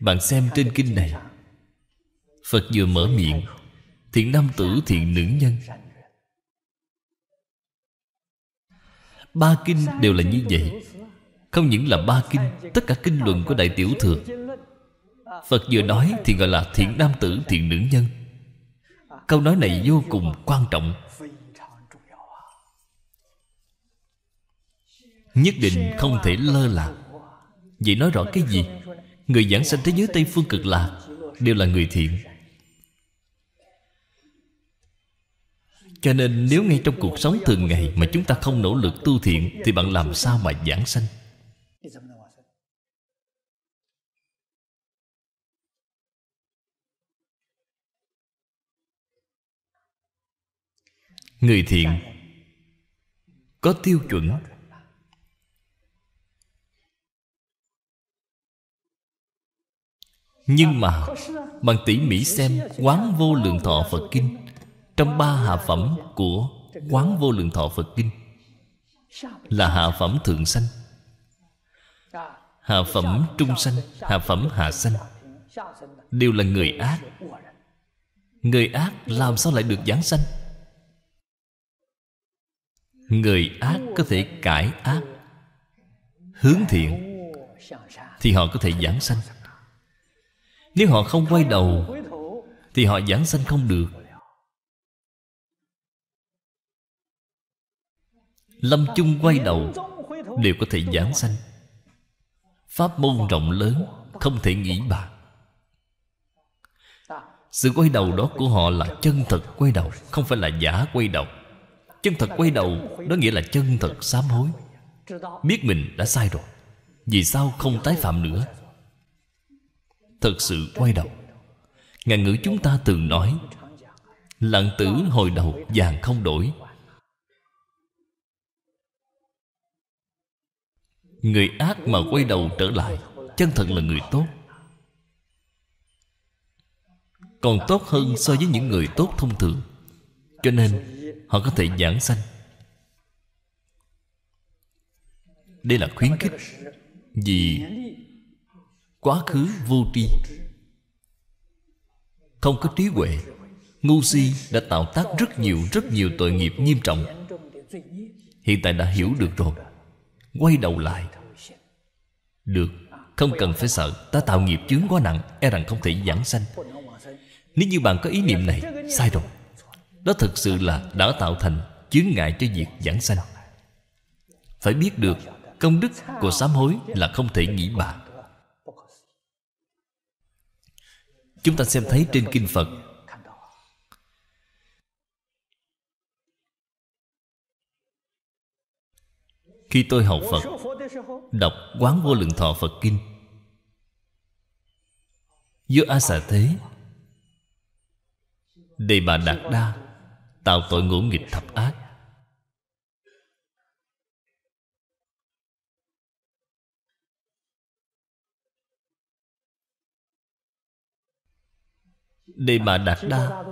Bạn xem trên kinh này Phật vừa mở miệng Thiện nam tử thiện nữ nhân Ba kinh đều là như vậy Không những là ba kinh Tất cả kinh luận của Đại Tiểu Thừa Phật vừa nói thì gọi là thiện nam tử thiện nữ nhân Câu nói này vô cùng quan trọng Nhất định không thể lơ là Vậy nói rõ cái gì Người giảng sanh thế giới Tây Phương Cực Lạc Đều là người thiện Cho nên nếu ngay trong cuộc sống thường ngày Mà chúng ta không nỗ lực tu thiện Thì bạn làm sao mà giảng sanh Người thiện Có tiêu chuẩn Nhưng mà Bằng tỉ mỉ xem Quán vô lượng thọ Phật Kinh Trong ba hạ phẩm của Quán vô lượng thọ Phật Kinh Là hạ phẩm thượng sanh Hạ phẩm trung sanh Hạ phẩm hạ sanh Đều là người ác Người ác làm sao lại được giáng sanh Người ác có thể cải ác Hướng thiện Thì họ có thể giảng sanh nếu họ không quay đầu Thì họ giảng sanh không được Lâm chung quay đầu Đều có thể giảng sanh Pháp môn rộng lớn Không thể nghĩ bạc Sự quay đầu đó của họ là chân thật quay đầu Không phải là giả quay đầu Chân thật quay đầu Đó nghĩa là chân thật sám hối Biết mình đã sai rồi Vì sao không tái phạm nữa Thật sự quay đầu Ngàn ngữ chúng ta từng nói Lặng tử hồi đầu vàng không đổi Người ác mà quay đầu trở lại Chân thật là người tốt Còn tốt hơn so với những người tốt thông thường Cho nên Họ có thể giảng sanh Đây là khuyến khích Vì quá khứ vô tri không có trí huệ ngu si đã tạo tác rất nhiều rất nhiều tội nghiệp nghiêm trọng hiện tại đã hiểu được rồi quay đầu lại được không cần phải sợ ta tạo nghiệp chướng quá nặng e rằng không thể giảng sanh nếu như bạn có ý niệm này sai rồi đó thực sự là đã tạo thành chướng ngại cho việc giảng sanh phải biết được công đức của sám hối là không thể nghĩ bạc. Chúng ta xem thấy trên Kinh Phật Khi tôi học Phật Đọc Quán Vô Lượng Thọ Phật Kinh Vô A Xà Thế Đề Bà Đạt Đa Tạo tội ngũ nghịch thập ác Để mà đạt đa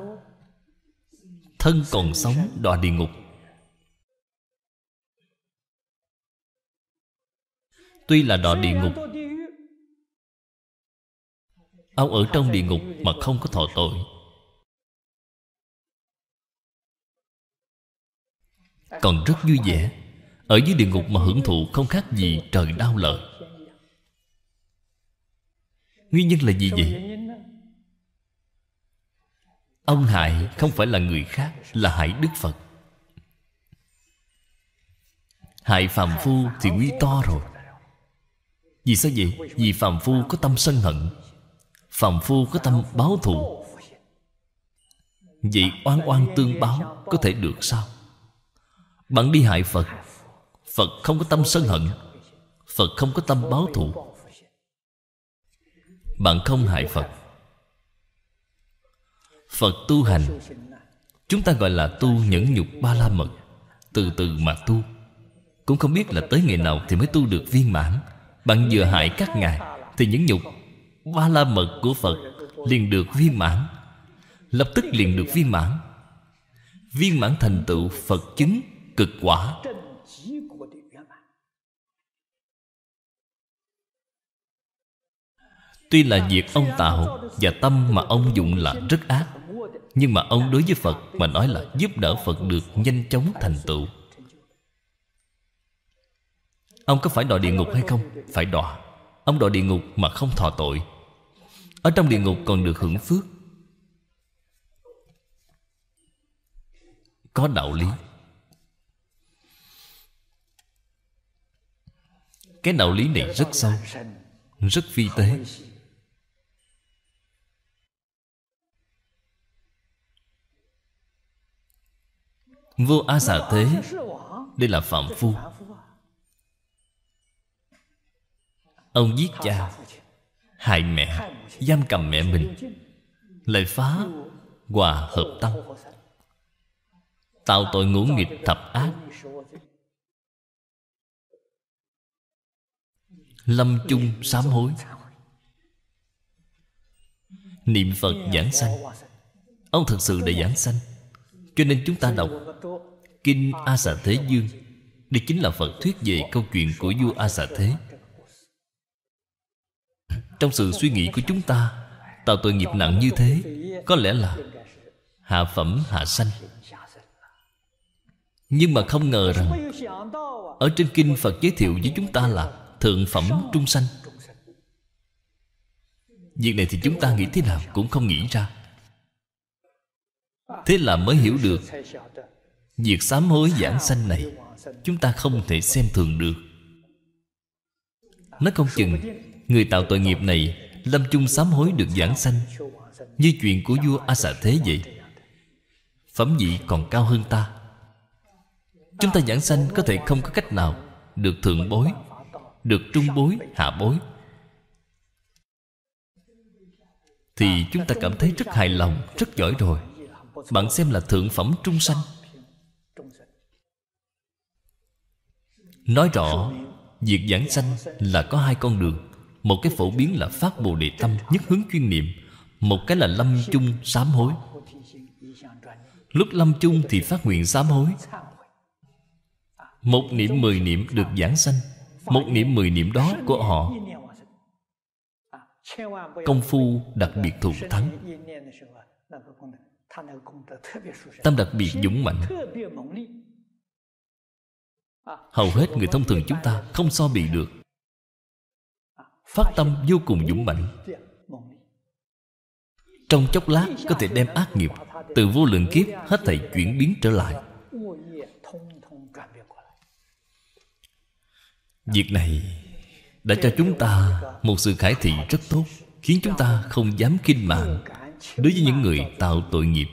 Thân còn sống đọa địa ngục Tuy là đọa địa ngục Ông ở trong địa ngục mà không có thọ tội Còn rất vui vẻ Ở dưới địa ngục mà hưởng thụ không khác gì trời đau lợi Nguyên nhân là gì vậy? Ông hại không phải là người khác Là hại Đức Phật Hại phàm phu thì nguy to rồi Vì sao vậy? Vì phàm phu có tâm sân hận Phàm phu có tâm báo thù Vậy oan oan tương báo Có thể được sao? Bạn đi hại Phật Phật không có tâm sân hận Phật không có tâm báo thù Bạn không hại Phật Phật tu hành Chúng ta gọi là tu nhẫn nhục ba la mật Từ từ mà tu Cũng không biết là tới ngày nào thì mới tu được viên mãn Bạn vừa hại các ngài Thì nhẫn nhục ba la mật của Phật Liền được viên mãn Lập tức liền được viên mãn Viên mãn thành tựu Phật chứng cực quả Tuy là việc ông tạo Và tâm mà ông dụng là rất ác nhưng mà ông đối với Phật mà nói là giúp đỡ Phật được nhanh chóng thành tựu Ông có phải đọa địa ngục hay không? Phải đọa Ông đọa địa ngục mà không thọ tội Ở trong địa ngục còn được hưởng phước Có đạo lý Cái đạo lý này rất sâu Rất vi tế Vô A xà thế Đây là phạm phu Ông giết cha Hại mẹ Giam cầm mẹ mình Lại phá Hòa hợp tâm Tạo tội ngũ nghịch thập ác Lâm chung sám hối Niệm Phật giảng sanh Ông thật sự đã giảng sanh Cho nên chúng ta đọc Kinh A Xà Thế Dương Đây chính là Phật thuyết về câu chuyện của vua A Xà Thế Trong sự suy nghĩ của chúng ta Tạo tội nghiệp nặng như thế Có lẽ là Hạ phẩm hạ sanh Nhưng mà không ngờ rằng Ở trên kinh Phật giới thiệu với chúng ta là Thượng phẩm trung sanh Việc này thì chúng ta nghĩ thế nào cũng không nghĩ ra Thế là mới hiểu được Việc sám hối giảng sanh này Chúng ta không thể xem thường được Nó không chừng Người tạo tội nghiệp này Lâm chung sám hối được giảng sanh Như chuyện của vua A Xà Thế vậy Phẩm vị còn cao hơn ta Chúng ta giảng sanh có thể không có cách nào Được thượng bối Được trung bối, hạ bối Thì chúng ta cảm thấy rất hài lòng Rất giỏi rồi Bạn xem là thượng phẩm trung sanh Nói rõ Việc giảng sanh là có hai con đường Một cái phổ biến là phát bồ đề tâm Nhất hướng chuyên niệm Một cái là lâm chung sám hối Lúc lâm chung thì phát nguyện sám hối Một niệm mười niệm được giảng sanh Một niệm mười niệm đó của họ Công phu đặc biệt thù thắng Tâm đặc biệt dũng mạnh hầu hết người thông thường chúng ta không so bị được phát tâm vô cùng dũng mãnh trong chốc lát có thể đem ác nghiệp từ vô lượng kiếp hết thảy chuyển biến trở lại việc này đã cho chúng ta một sự khải thị rất tốt khiến chúng ta không dám kinh mạng đối với những người tạo tội nghiệp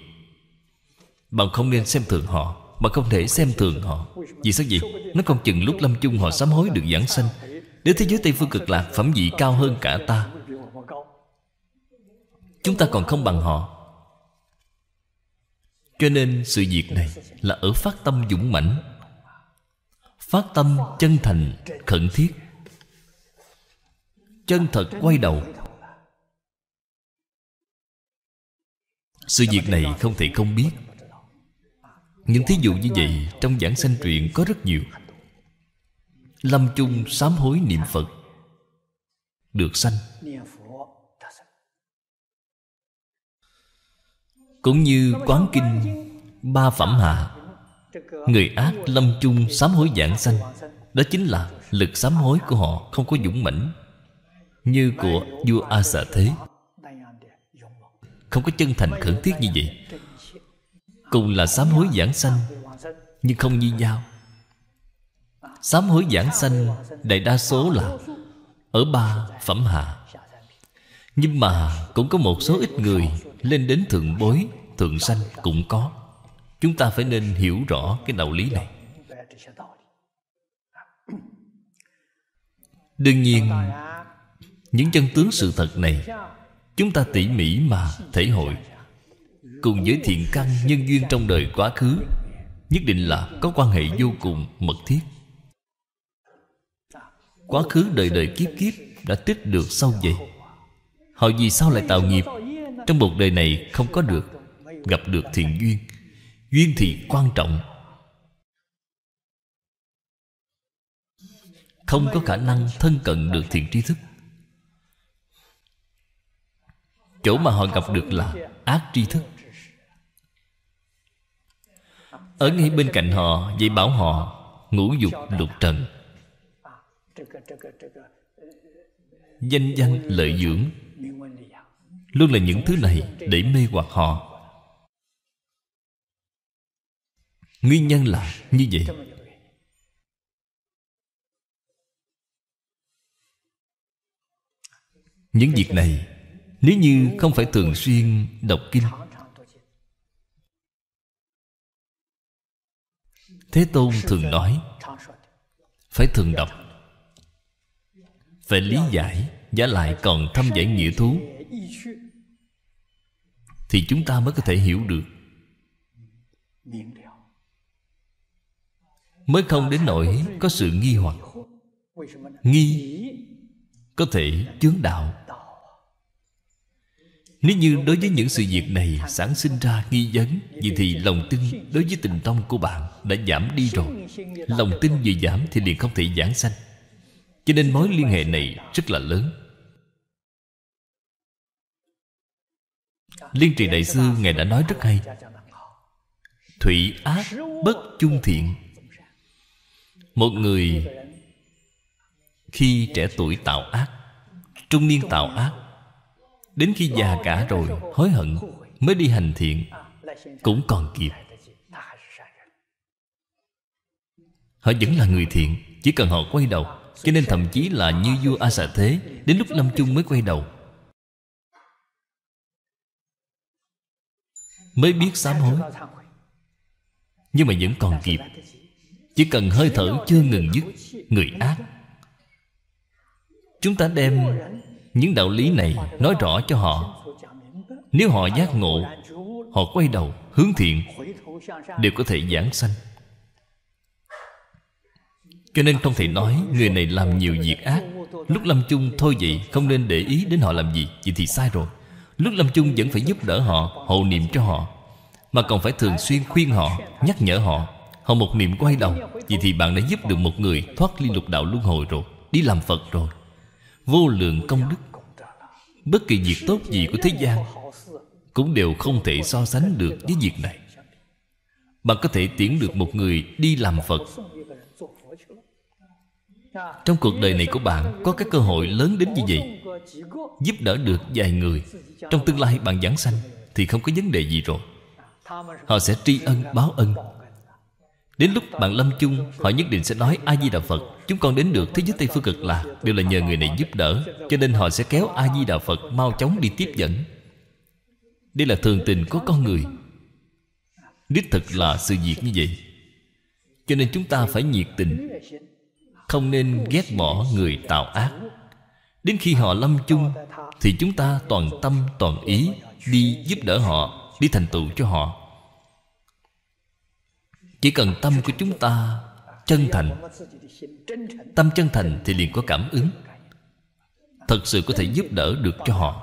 bạn không nên xem thường họ mà không thể xem thường họ Vì sao vậy? Nó không chừng lúc lâm chung họ sám hối được giảng sanh Đến thế giới Tây Phương cực lạc phẩm vị cao hơn cả ta Chúng ta còn không bằng họ Cho nên sự việc này là ở phát tâm dũng mãnh Phát tâm chân thành khẩn thiết Chân thật quay đầu Sự việc này không thể không biết những thí dụ như vậy Trong giảng sanh truyện có rất nhiều Lâm chung sám hối niệm Phật Được sanh Cũng như quán kinh Ba phẩm hạ Người ác lâm chung sám hối giảng sanh Đó chính là lực sám hối của họ Không có dũng mãnh Như của vua A Xà Thế Không có chân thành khẩn thiết như vậy Cùng là sám hối giảng sanh Nhưng không như nhau Sám hối giảng sanh Đại đa số là Ở ba phẩm hạ Nhưng mà cũng có một số ít người Lên đến thượng bối Thượng sanh cũng có Chúng ta phải nên hiểu rõ cái đạo lý này Đương nhiên Những chân tướng sự thật này Chúng ta tỉ mỉ mà thể hội cùng với thiện căn nhân duyên trong đời quá khứ nhất định là có quan hệ vô cùng mật thiết quá khứ đời đời kiếp kiếp đã tích được sau vậy họ vì sao lại tạo nghiệp trong một đời này không có được gặp được thiện duyên duyên thì quan trọng không có khả năng thân cận được thiện tri thức chỗ mà họ gặp được là ác tri thức ở ngay bên cạnh họ Vậy bảo họ ngũ dục lục trần Danh danh lợi dưỡng Luôn là những thứ này để mê hoặc họ Nguyên nhân là như vậy Những việc này Nếu như không phải thường xuyên đọc kinh Thế Tôn thường nói Phải thường đọc Phải lý giải Giả lại còn thăm giải nghĩa thú Thì chúng ta mới có thể hiểu được Mới không đến nỗi có sự nghi hoặc Nghi Có thể chướng đạo nếu như đối với những sự việc này sản sinh ra nghi vấn Vì thì lòng tin đối với tình tông của bạn đã giảm đi rồi Lòng tin vừa giảm thì liền không thể giảng sanh Cho nên mối liên hệ này rất là lớn Liên trì Đại Sư Ngài đã nói rất hay Thủy ác bất chung thiện Một người khi trẻ tuổi tạo ác Trung niên tạo ác Đến khi già cả rồi Hối hận mới đi hành thiện Cũng còn kịp Họ vẫn là người thiện Chỉ cần họ quay đầu Cho nên thậm chí là như vua A Xà Thế Đến lúc lâm chung mới quay đầu Mới biết sám hối Nhưng mà vẫn còn kịp Chỉ cần hơi thở chưa ngừng dứt Người ác Chúng ta đem những đạo lý này nói rõ cho họ Nếu họ giác ngộ Họ quay đầu hướng thiện Đều có thể giảng sanh Cho nên không thể nói Người này làm nhiều việc ác Lúc lâm chung thôi vậy Không nên để ý đến họ làm gì Vậy thì sai rồi Lúc lâm chung vẫn phải giúp đỡ họ Hộ niệm cho họ Mà còn phải thường xuyên khuyên họ Nhắc nhở họ Họ một niệm quay đầu Vậy thì bạn đã giúp được một người Thoát ly lục đạo luân hồi rồi Đi làm Phật rồi vô lượng công đức bất kỳ việc tốt gì của thế gian cũng đều không thể so sánh được với việc này bạn có thể tiễn được một người đi làm phật trong cuộc đời này của bạn có các cơ hội lớn đến như vậy giúp đỡ được vài người trong tương lai bạn giảng sanh thì không có vấn đề gì rồi họ sẽ tri ân báo ân đến lúc bạn lâm chung họ nhất định sẽ nói a di đà phật Chúng con đến được thế giới Tây Phương Cực Lạc Đều là nhờ người này giúp đỡ Cho nên họ sẽ kéo A-di-đà Phật mau chóng đi tiếp dẫn Đây là thường tình của con người Đích thực là sự việc như vậy Cho nên chúng ta phải nhiệt tình Không nên ghét bỏ người tạo ác Đến khi họ lâm chung Thì chúng ta toàn tâm toàn ý Đi giúp đỡ họ Đi thành tựu cho họ chỉ cần tâm của chúng ta chân thành tâm chân thành thì liền có cảm ứng thật sự có thể giúp đỡ được cho họ